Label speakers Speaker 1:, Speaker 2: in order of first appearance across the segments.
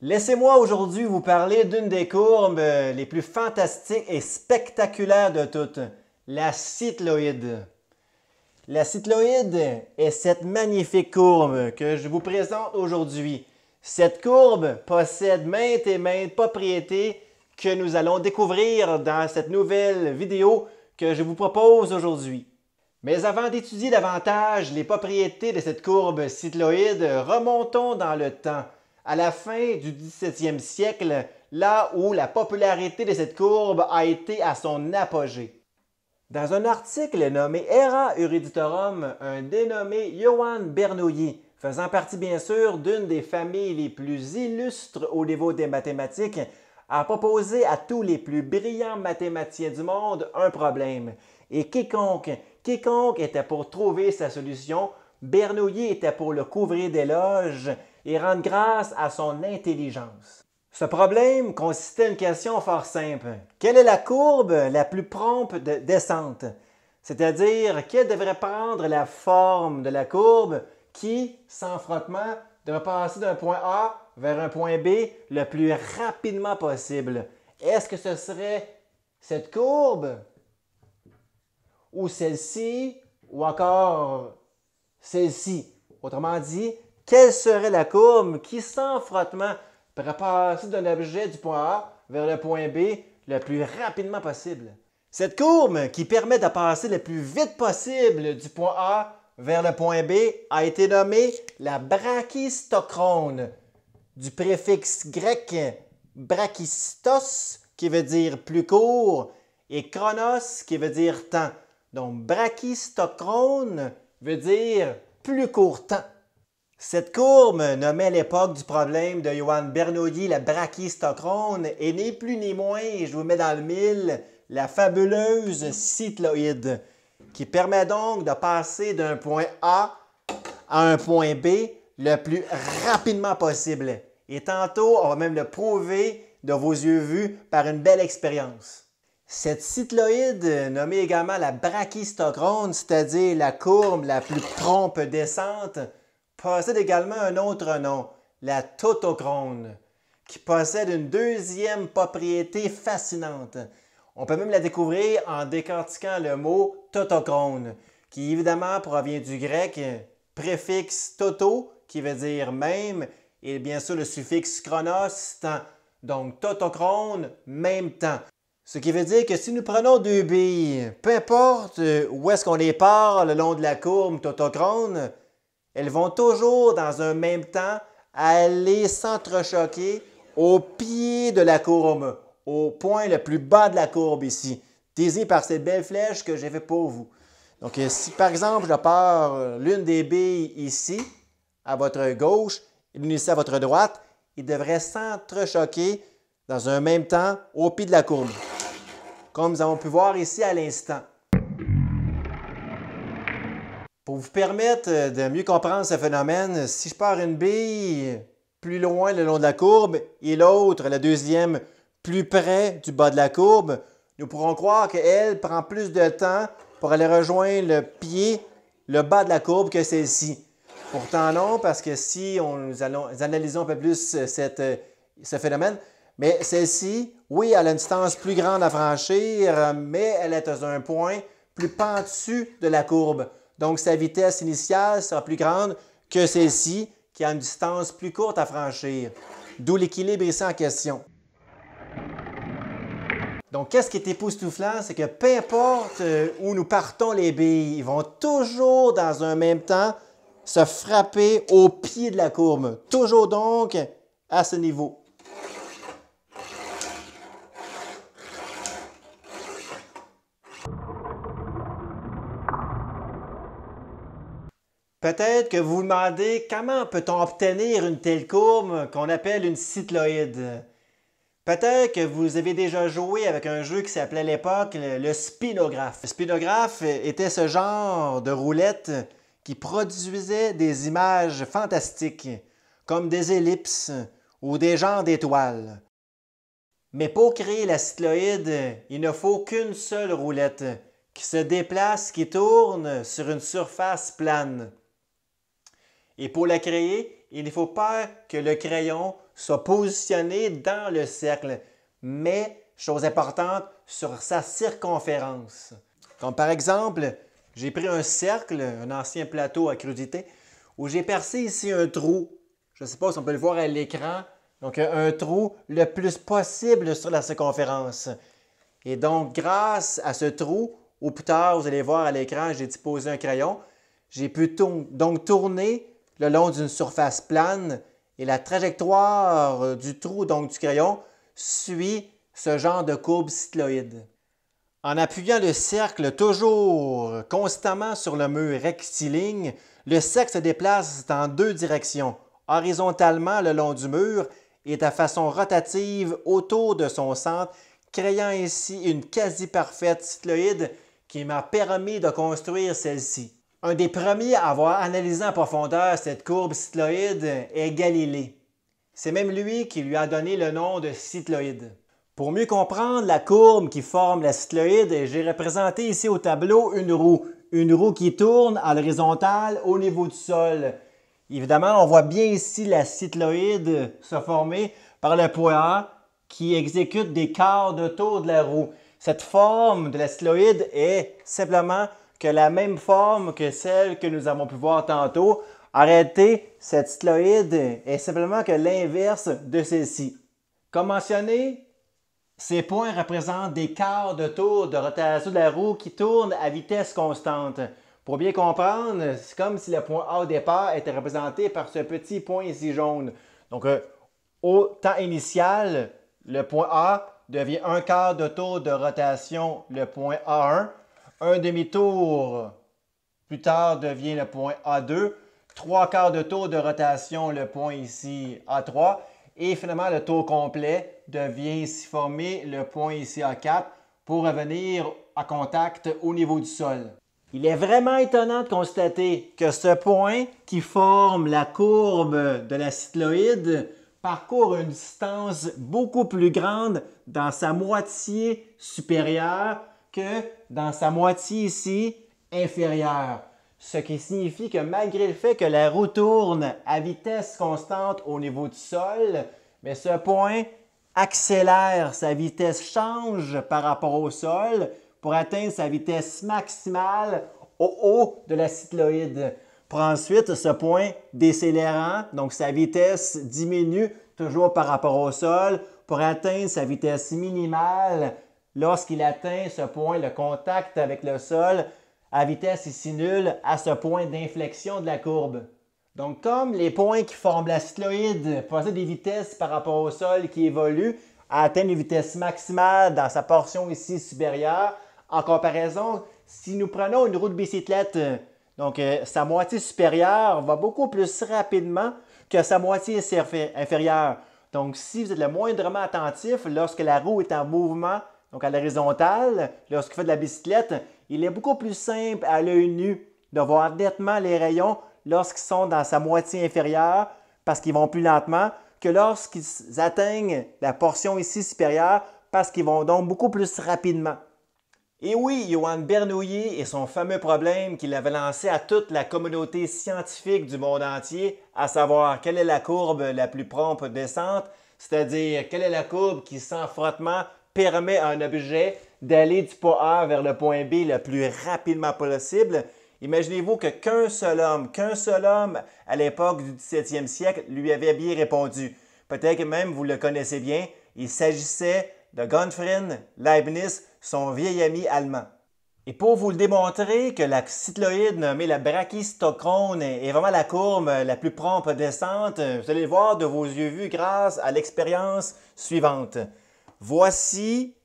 Speaker 1: Laissez-moi aujourd'hui vous parler d'une des courbes euh, les plus fantastiques et spectaculaires de toutes, la cycloïde. La cycloïde est cette magnifique courbe que je vous présente aujourd'hui. Cette courbe possède maintes et maintes propriétés que nous allons découvrir dans cette nouvelle vidéo que je vous propose aujourd'hui. Mais avant d'étudier davantage les propriétés de cette courbe cycloïde, remontons dans le temps à la fin du 17e siècle, là où la popularité de cette courbe a été à son apogée. Dans un article nommé Era Uriditorum, un dénommé Johan Bernoulli, faisant partie bien sûr d'une des familles les plus illustres au niveau des mathématiques, a proposé à tous les plus brillants mathématiciens du monde un problème. Et quiconque, quiconque était pour trouver sa solution, Bernoulli était pour le couvrir d'éloges et rendre grâce à son intelligence. Ce problème consistait à une question fort simple. Quelle est la courbe la plus prompte de descente? C'est-à-dire, quelle devrait prendre la forme de la courbe qui, sans frottement, devrait passer d'un point A vers un point B le plus rapidement possible? Est-ce que ce serait cette courbe ou celle-ci ou encore celle-ci? Autrement dit, quelle serait la courbe qui, sans frottement, pourrait passer d'un objet du point A vers le point B le plus rapidement possible? Cette courbe qui permet de passer le plus vite possible du point A vers le point B a été nommée la brachistochrone, du préfixe grec brachistos, qui veut dire plus court, et chronos, qui veut dire temps. Donc brachistochrone veut dire plus court temps. Cette courbe, nommée à l'époque du problème de Johann Bernoulli, la brachistochrone, est ni plus ni moins, je vous mets dans le mille, la fabuleuse cycloïde, qui permet donc de passer d'un point A à un point B le plus rapidement possible. Et tantôt, on va même le prouver de vos yeux vus par une belle expérience. Cette cycloïde, nommée également la brachistochrone, c'est-à-dire la courbe la plus trompe descente, possède également un autre nom, la totochrone, qui possède une deuxième propriété fascinante. On peut même la découvrir en décortiquant le mot totochrone, qui évidemment provient du grec préfixe toto, qui veut dire même, et bien sûr le suffixe chronos, temps. Donc totochrone, même temps. Ce qui veut dire que si nous prenons deux billes, peu importe où est-ce qu'on les part le long de la courbe totochrone, elles vont toujours, dans un même temps, aller s'entrechoquer au pied de la courbe, au point le plus bas de la courbe ici, désé par cette belle flèche que j'ai fait pour vous. Donc, euh, si par exemple, je pars euh, l'une des billes ici, à votre gauche, et l'une ici à votre droite, il devraient s'entrechoquer dans un même temps au pied de la courbe, comme nous avons pu voir ici à l'instant. Pour vous permettre euh, de mieux comprendre ce phénomène, si je pars une bille plus loin le long de la courbe et l'autre, la deuxième, plus près du bas de la courbe, nous pourrons croire qu'elle prend plus de temps pour aller rejoindre le pied, le bas de la courbe que celle-ci. Pourtant non, parce que si nous, analysons un peu plus euh, euh, ce phénomène, mais celle-ci, oui, elle a une distance plus grande à franchir, mais elle est à un point plus pentu de la courbe. Donc, sa vitesse initiale sera plus grande que celle-ci, qui a une distance plus courte à franchir, d'où l'équilibre ici en question. Donc, qu'est-ce qui est époustouflant, c'est que peu importe euh, où nous partons les billes, ils vont toujours dans un même temps se frapper au pied de la courbe. Toujours donc à ce niveau. Peut-être que vous vous demandez comment peut-on obtenir une telle courbe qu'on appelle une cycloïde. Peut-être que vous avez déjà joué avec un jeu qui s'appelait à l'époque le spinographe. Le spinographe était ce genre de roulette qui produisait des images fantastiques, comme des ellipses ou des genres d'étoiles. Mais pour créer la cycloïde, il ne faut qu'une seule roulette qui se déplace, qui tourne sur une surface plane. Et pour la créer, il ne faut pas que le crayon soit positionné dans le cercle, mais, chose importante, sur sa circonférence. Comme par exemple, j'ai pris un cercle, un ancien plateau à crudité, où j'ai percé ici un trou. Je ne sais pas si on peut le voir à l'écran. Donc, un trou le plus possible sur la circonférence. Et donc, grâce à ce trou, ou plus tard, vous allez voir à l'écran, j'ai disposé un crayon, j'ai pu donc tourner le long d'une surface plane et la trajectoire euh, du trou, donc du crayon, suit ce genre de courbe cycloïde. En appuyant le cercle toujours constamment sur le mur rectiligne, le cercle se déplace en deux directions, horizontalement le long du mur et de façon rotative autour de son centre, créant ainsi une quasi-parfaite cycloïde qui m'a permis de construire celle-ci. Un des premiers à avoir analysé en profondeur cette courbe cycloïde est Galilée. C'est même lui qui lui a donné le nom de cycloïde. Pour mieux comprendre la courbe qui forme la cycloïde, j'ai représenté ici au tableau une roue. Une roue qui tourne à l'horizontale au niveau du sol. Évidemment, on voit bien ici la cycloïde se former par le poids qui exécute des quarts de tour de la roue. Cette forme de la cycloïde est simplement que la même forme que celle que nous avons pu voir tantôt. arrêter cette cycloïde est simplement que l'inverse de celle-ci. Comme mentionné, ces points représentent des quarts de tour de rotation de la roue qui tourne à vitesse constante. Pour bien comprendre, c'est comme si le point A au départ était représenté par ce petit point ici jaune. Donc, euh, au temps initial, le point A devient un quart de tour de rotation, le point A1, un demi-tour plus tard devient le point A2. Trois quarts de tour de rotation, le point ici A3. Et finalement, le tour complet devient ici formé le point ici A4 pour revenir à contact au niveau du sol. Il est vraiment étonnant de constater que ce point qui forme la courbe de la cycloïde parcourt une distance beaucoup plus grande dans sa moitié supérieure que dans sa moitié ici inférieure. Ce qui signifie que malgré le fait que la roue tourne à vitesse constante au niveau du sol, mais ce point accélère, sa vitesse change par rapport au sol pour atteindre sa vitesse maximale au haut de la cycloïde. Pour ensuite, ce point décélérant, donc sa vitesse diminue toujours par rapport au sol pour atteindre sa vitesse minimale Lorsqu'il atteint ce point, le contact avec le sol à vitesse ici nulle à ce point d'inflexion de la courbe. Donc, comme les points qui forment la cycloïde possèdent des vitesses par rapport au sol qui évoluent, atteignent une vitesse maximale dans sa portion ici supérieure. En comparaison, si nous prenons une roue de bicyclette, donc euh, sa moitié supérieure va beaucoup plus rapidement que sa moitié inférieure. Donc si vous êtes le moindrement attentif lorsque la roue est en mouvement, donc à l'horizontale, lorsqu'il fait de la bicyclette, il est beaucoup plus simple à l'œil nu de voir nettement les rayons lorsqu'ils sont dans sa moitié inférieure parce qu'ils vont plus lentement que lorsqu'ils atteignent la portion ici supérieure parce qu'ils vont donc beaucoup plus rapidement. Et oui, Johan Bernoulli et son fameux problème qu'il avait lancé à toute la communauté scientifique du monde entier, à savoir quelle est la courbe la plus prompte descente, c'est-à-dire quelle est la courbe qui, sans frottement, permet à un objet d'aller du point A vers le point B le plus rapidement possible. Imaginez-vous que qu'un seul homme, qu'un seul homme à l'époque du 17e siècle lui avait bien répondu. Peut-être même vous le connaissez bien, il s'agissait de Gottfried Leibniz, son vieil ami allemand. Et pour vous le démontrer que la cycloïde nommée la brachistochrone est vraiment la courbe la plus prompte descente, vous allez le voir de vos yeux vus grâce à l'expérience suivante. Voici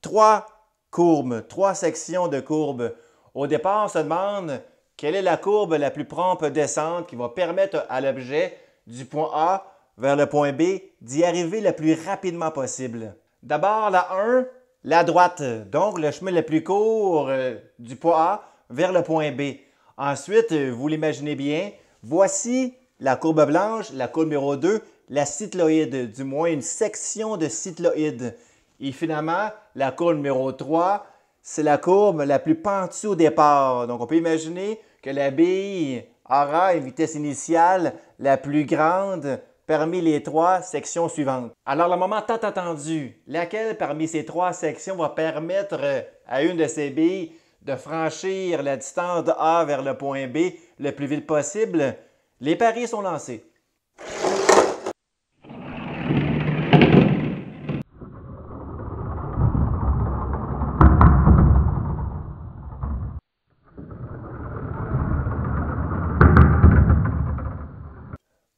Speaker 1: trois courbes, trois sections de courbes. Au départ, on se demande quelle est la courbe la plus prompte descente qui va permettre à l'objet du point A vers le point B d'y arriver le plus rapidement possible. D'abord, la 1, la droite, donc le chemin le plus court euh, du point A vers le point B. Ensuite, vous l'imaginez bien, voici la courbe blanche, la courbe numéro 2, la cycloïde, du moins une section de cycloïde. Et finalement, la courbe numéro 3, c'est la courbe la plus pentue au départ. Donc on peut imaginer que la bille aura une vitesse initiale la plus grande parmi les trois sections suivantes. Alors le moment tant attendu, laquelle parmi ces trois sections va permettre à une de ces billes de franchir la distance de A vers le point B le plus vite possible? Les paris sont lancés.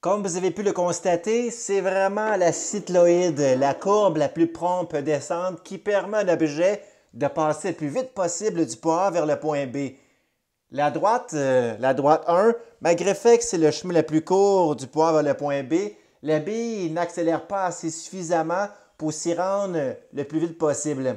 Speaker 1: Comme vous avez pu le constater, c'est vraiment la cycloïde, la courbe la plus prompte descente qui permet à l'objet de passer le plus vite possible du point A vers le point B. La droite, euh, la droite 1, malgré fait que c'est le chemin le plus court du point A vers le point B, la bille n'accélère pas assez suffisamment pour s'y rendre le plus vite possible.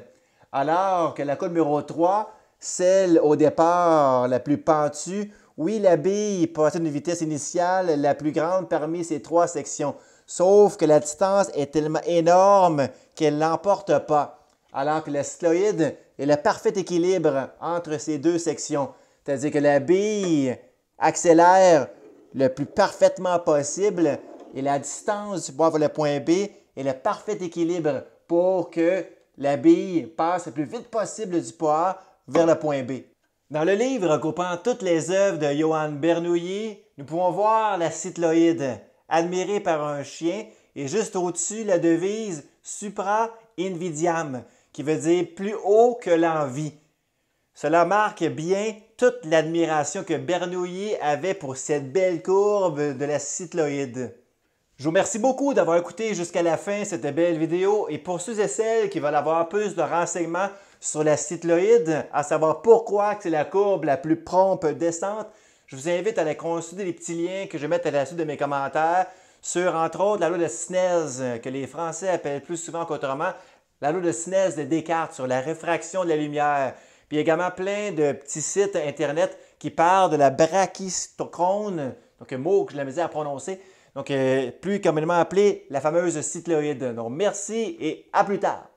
Speaker 1: Alors que la courbe numéro 3, celle au départ la plus pentue, oui, la bille possède une vitesse initiale la plus grande parmi ces trois sections, sauf que la distance est tellement énorme qu'elle n'emporte pas, alors que la cycloïde est le parfait équilibre entre ces deux sections, c'est-à-dire que la bille accélère le plus parfaitement possible et la distance du poids vers le point B est le parfait équilibre pour que la bille passe le plus vite possible du poids vers le point B. Dans le livre regroupant toutes les œuvres de Johann Bernoulli, nous pouvons voir la cycloïde, admirée par un chien, et juste au-dessus la devise supra invidiam, qui veut dire plus haut que l'envie. Cela marque bien toute l'admiration que Bernoulli avait pour cette belle courbe de la cycloïde. Je vous remercie beaucoup d'avoir écouté jusqu'à la fin cette belle vidéo et pour ceux et celles qui veulent avoir plus de renseignements sur la cycloïde, à savoir pourquoi c'est la courbe la plus prompte descente, je vous invite à aller consulter les petits liens que je vais à la suite de mes commentaires sur, entre autres, la loi de Snez, euh, que les Français appellent plus souvent qu'autrement, la loi de Snez de Descartes sur la réfraction de la lumière. Puis également plein de petits sites Internet qui parlent de la brachistochrone, donc un mot que je la misère à prononcer, donc euh, plus communément appelé la fameuse cycloïde. Donc merci et à plus tard.